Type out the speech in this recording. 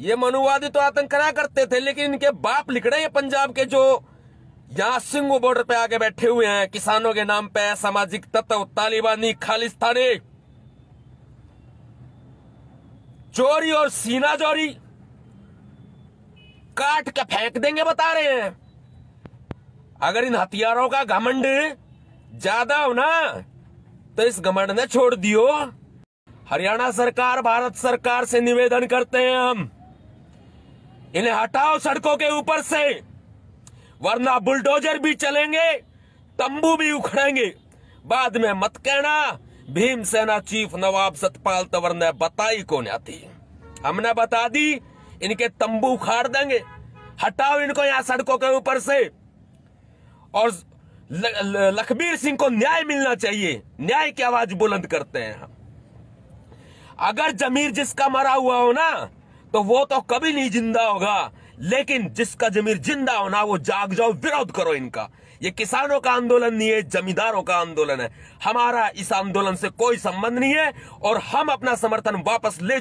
ये मनुवादी तो आतंक करा करते थे लेकिन इनके बाप लिख रहे हैं पंजाब के जो यहाँ सिंगू बॉर्डर पे आके बैठे हुए हैं किसानों के नाम पे सामाजिक तत्व तालिबानी खालिस्तानी चोरी और सीना चोरी काट के फेंक देंगे बता रहे हैं अगर इन हथियारों का घमंड ज्यादा हो ना तो इस घमंड ने छोड़ दियो हरियाणा सरकार भारत सरकार से निवेदन करते हैं हम इन्हें हटाओ सड़कों के ऊपर से वरना बुलडोजर भी चलेंगे तंबू भी उखड़ेंगे बाद में मत कहना भीम सेना चीफ नवाब सतपाल तवर ने बताई कौन आती हमने बता दी इनके तंबू उखाड़ देंगे हटाओ इनको यहाँ सड़कों के ऊपर से और लखबीर सिंह को न्याय मिलना चाहिए न्याय की आवाज बुलंद करते हैं हम अगर जमीर जिसका मरा हुआ हो ना तो वो तो कभी नहीं जिंदा होगा लेकिन जिसका जमीर जिंदा होना वो जाग जाओ विरोध करो इनका ये किसानों का आंदोलन नहीं है जमींदारों का आंदोलन है हमारा इस आंदोलन से कोई संबंध नहीं है और हम अपना समर्थन वापस ले